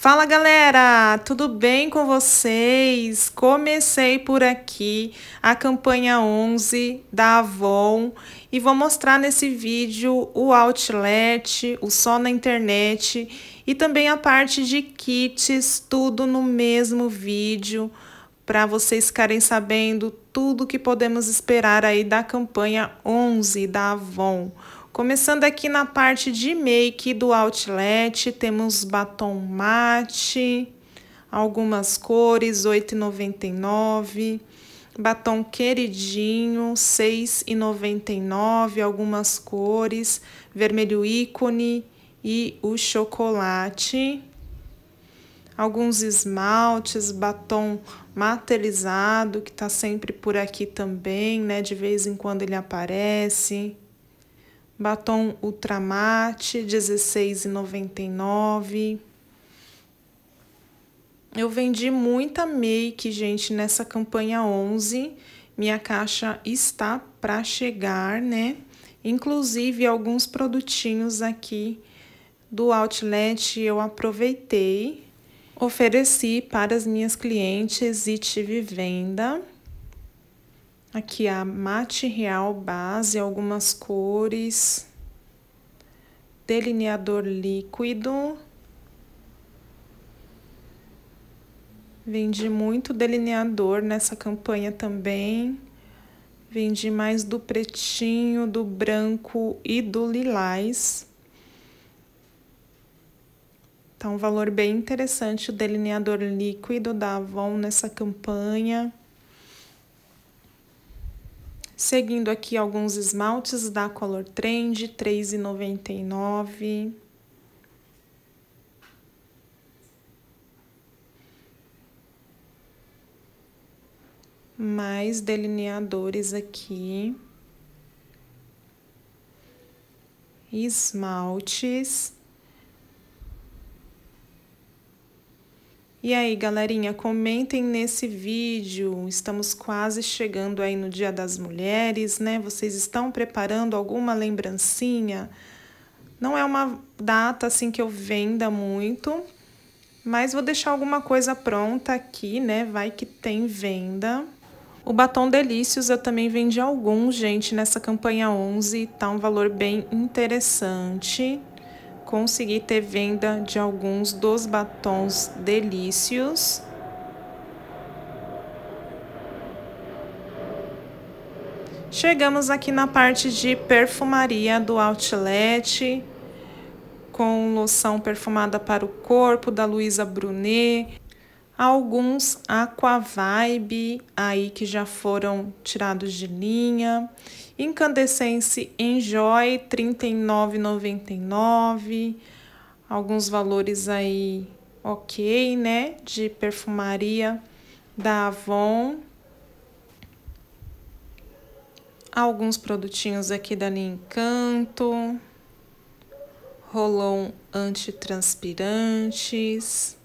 Fala galera, tudo bem com vocês? Comecei por aqui a campanha 11 da Avon e vou mostrar nesse vídeo o outlet, o só na internet e também a parte de kits, tudo no mesmo vídeo para vocês ficarem sabendo tudo que podemos esperar aí da campanha 11 da Avon. Começando aqui na parte de make do outlet, temos batom mate, algumas cores, R$ 8,99. Batom queridinho, R$ 6,99, algumas cores, vermelho ícone e o chocolate. Alguns esmaltes, batom materializado, que tá sempre por aqui também, né? De vez em quando ele aparece. Batom Ultramate, R$16,99. Eu vendi muita make, gente, nessa campanha 11. Minha caixa está para chegar, né? Inclusive, alguns produtinhos aqui do outlet eu aproveitei, ofereci para as minhas clientes e tive venda. Aqui a mate real base, algumas cores, delineador líquido. Vendi muito delineador nessa campanha também. Vendi mais do pretinho, do branco e do lilás. Tá um valor bem interessante o delineador líquido da Avon nessa campanha. Seguindo aqui alguns esmaltes da Color Trend, R$ 3,99. Mais delineadores aqui. Esmaltes. E aí, galerinha, comentem nesse vídeo. Estamos quase chegando aí no Dia das Mulheres, né? Vocês estão preparando alguma lembrancinha? Não é uma data assim que eu venda muito, mas vou deixar alguma coisa pronta aqui, né? Vai que tem venda. O batom Delícios eu também vendi algum, gente, nessa campanha 11, tá um valor bem interessante consegui ter venda de alguns dos batons delícios. Chegamos aqui na parte de perfumaria do outlet, com loção perfumada para o corpo da Luísa Brunet alguns aquavibe aí que já foram tirados de linha, incandescence enjoy 39,99, alguns valores aí ok, né, de perfumaria da Avon. Alguns produtinhos aqui da linha Encanto, rolon antitranspirantes,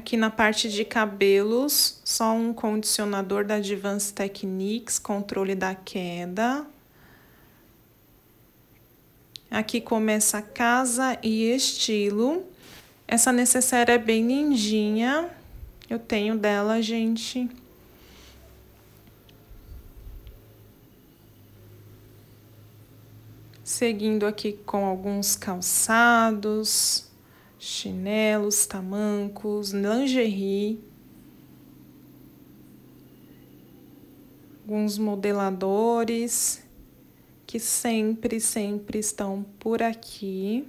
Aqui na parte de cabelos, só um condicionador da Advanced Techniques, controle da queda. Aqui começa casa e estilo. Essa necessária é bem lindinha. Eu tenho dela, gente. Seguindo aqui com alguns calçados chinelos, tamancos, lingerie, alguns modeladores que sempre, sempre estão por aqui.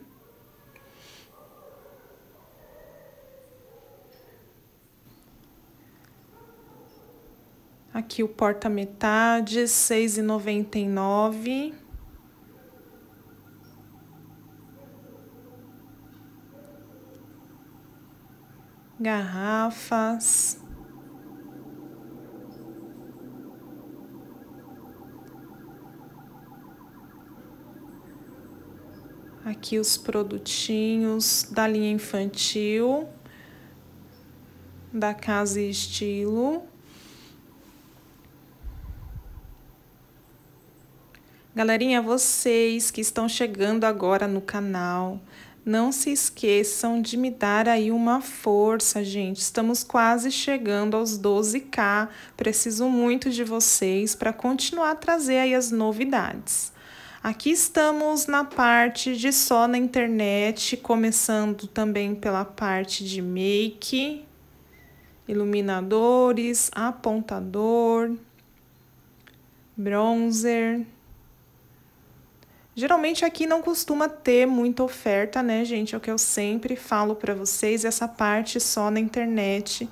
Aqui o porta-metade, R$ 6,99. garrafas. Aqui os produtinhos da linha infantil, da casa e estilo. Galerinha, vocês que estão chegando agora no canal, não se esqueçam de me dar aí uma força, gente. Estamos quase chegando aos 12k. Preciso muito de vocês para continuar a trazer aí as novidades. Aqui estamos na parte de só na internet, começando também pela parte de make, iluminadores, apontador, bronzer, Geralmente aqui não costuma ter muita oferta, né, gente? É o que eu sempre falo para vocês, essa parte só na internet.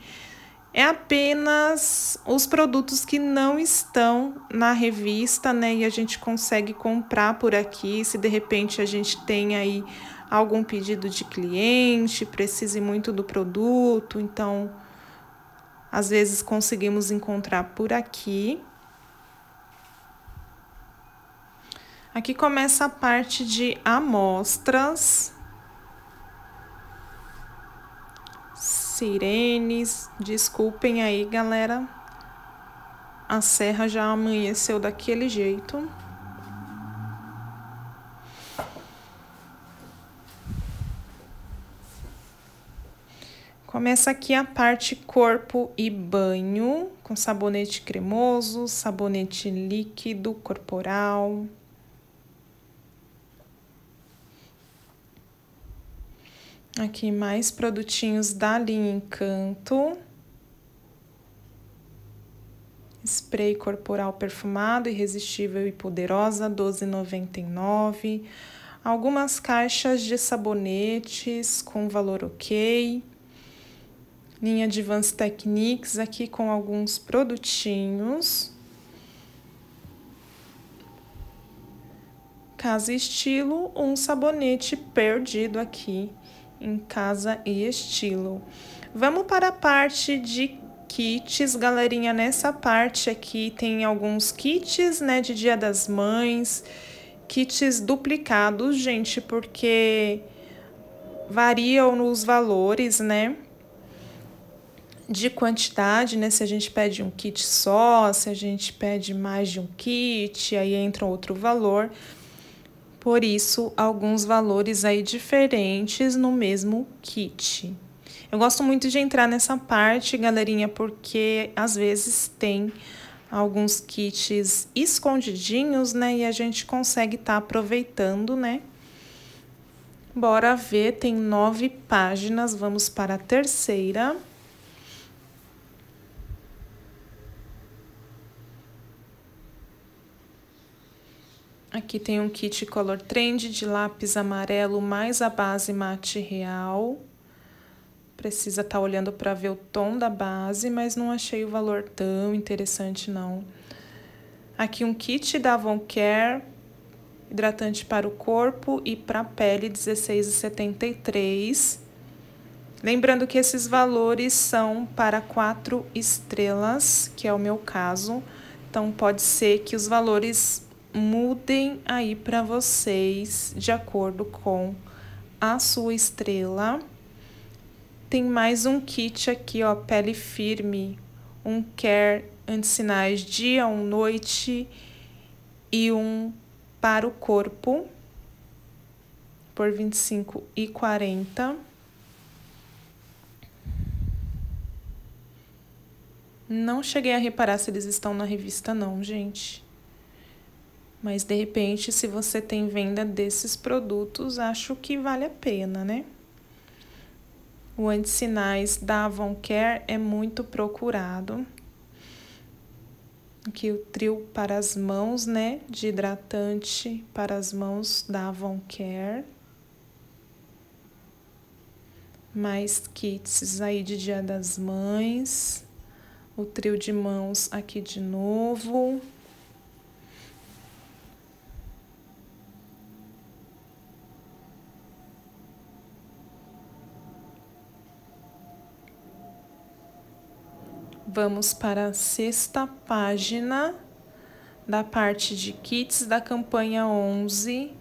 É apenas os produtos que não estão na revista, né? E a gente consegue comprar por aqui. Se de repente a gente tem aí algum pedido de cliente, precise muito do produto, então às vezes conseguimos encontrar por aqui. Aqui começa a parte de amostras, sirenes, desculpem aí, galera. A serra já amanheceu daquele jeito. Começa aqui a parte corpo e banho, com sabonete cremoso, sabonete líquido corporal. Aqui mais produtinhos da linha Encanto. Spray corporal perfumado, irresistível e poderosa, 12,99. Algumas caixas de sabonetes com valor ok. Linha de Vans Techniques aqui com alguns produtinhos. Casa Estilo, um sabonete perdido aqui em casa e estilo. Vamos para a parte de kits, galerinha. Nessa parte aqui tem alguns kits, né, de Dia das Mães, kits duplicados, gente, porque variam nos valores, né? De quantidade, né? Se a gente pede um kit só, se a gente pede mais de um kit, aí entra outro valor. Por isso, alguns valores aí diferentes no mesmo kit. Eu gosto muito de entrar nessa parte, galerinha, porque às vezes tem alguns kits escondidinhos, né? E a gente consegue estar tá aproveitando, né? Bora ver, tem nove páginas, vamos para a terceira. Aqui tem um kit Color Trend de lápis amarelo mais a base mate real. Precisa estar tá olhando para ver o tom da base, mas não achei o valor tão interessante não. Aqui um kit da Avon Care, hidratante para o corpo e para a pele, 16,73. Lembrando que esses valores são para quatro estrelas, que é o meu caso. Então, pode ser que os valores mudem aí para vocês de acordo com a sua estrela. Tem mais um kit aqui, ó, pele firme, um care anti-sinais dia, um noite e um para o corpo por 25 e 40. Não cheguei a reparar se eles estão na revista não, gente. Mas de repente, se você tem venda desses produtos, acho que vale a pena, né? O antissinais da Avoncare é muito procurado. Aqui o trio para as mãos, né? De hidratante para as mãos da Avoncare. Mais kits aí de Dia das Mães. O trio de mãos aqui de novo. vamos para a sexta página da parte de kits da campanha 11,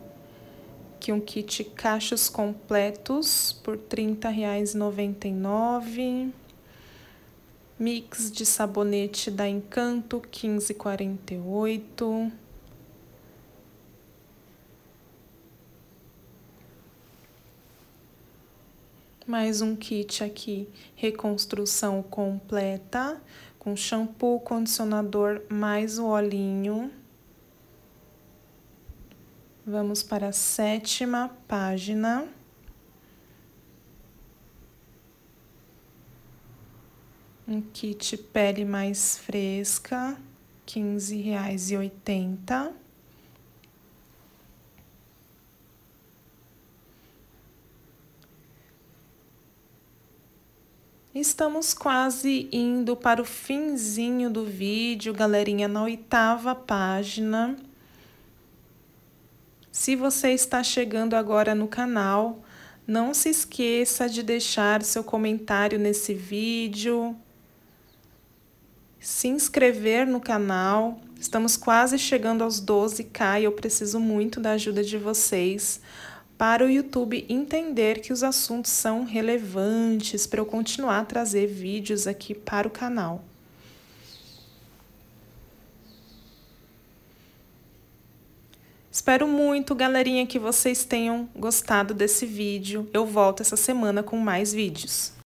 que um kit cachos completos por R$ 30,99. Mix de sabonete da Encanto 1548. mais um kit aqui, reconstrução completa, com shampoo, condicionador, mais o olhinho. Vamos para a sétima página. Um kit pele mais fresca, R$ 15,80. Estamos quase indo para o finzinho do vídeo, galerinha, na oitava página. Se você está chegando agora no canal, não se esqueça de deixar seu comentário nesse vídeo, se inscrever no canal. Estamos quase chegando aos 12k e eu preciso muito da ajuda de vocês para o YouTube entender que os assuntos são relevantes para eu continuar a trazer vídeos aqui para o canal. Espero muito, galerinha, que vocês tenham gostado desse vídeo. Eu volto essa semana com mais vídeos.